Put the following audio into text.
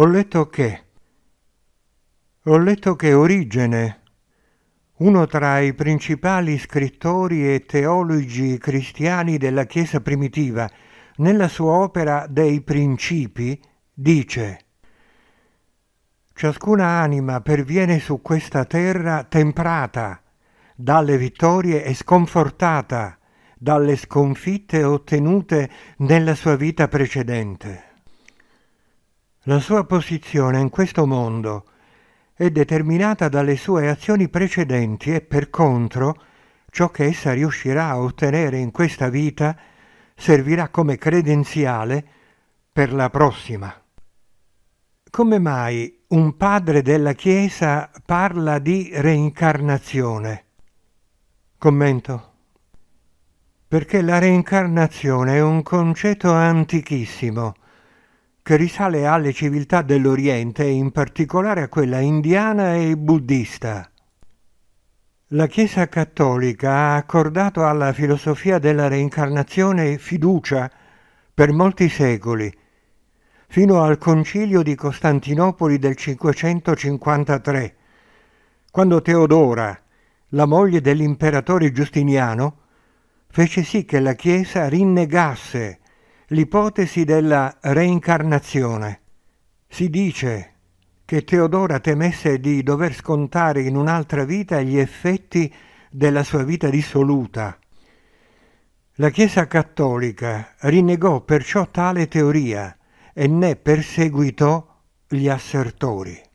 Ho letto che... Ho letto che Origene, uno tra i principali scrittori e teologi cristiani della Chiesa primitiva, nella sua opera dei principi, dice Ciascuna anima perviene su questa terra temprata dalle vittorie e sconfortata dalle sconfitte ottenute nella sua vita precedente. La sua posizione in questo mondo è determinata dalle sue azioni precedenti e per contro ciò che essa riuscirà a ottenere in questa vita servirà come credenziale per la prossima. Come mai un padre della Chiesa parla di reincarnazione? Commento. Perché la reincarnazione è un concetto antichissimo che risale alle civiltà dell'Oriente e in particolare a quella indiana e buddista. La Chiesa cattolica ha accordato alla filosofia della reincarnazione fiducia per molti secoli, fino al concilio di Costantinopoli del 553, quando Teodora, la moglie dell'imperatore Giustiniano, fece sì che la Chiesa rinnegasse l'ipotesi della reincarnazione. Si dice che Teodora temesse di dover scontare in un'altra vita gli effetti della sua vita dissoluta. La Chiesa cattolica rinnegò perciò tale teoria e ne perseguitò gli assertori.